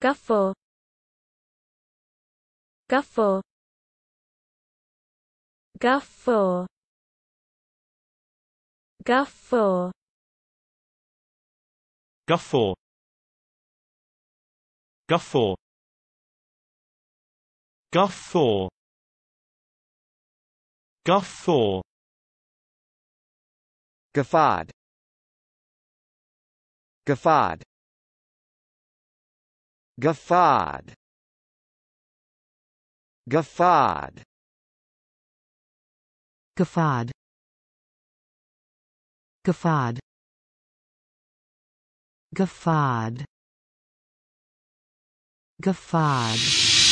Guffaw Guffaw Guffaw Guffaw Guffaw Guffaw Guffaw Guffaw Gaffad Gaffad Gafad. Gafad. Gafad. Gafad. Gafad. Gafad.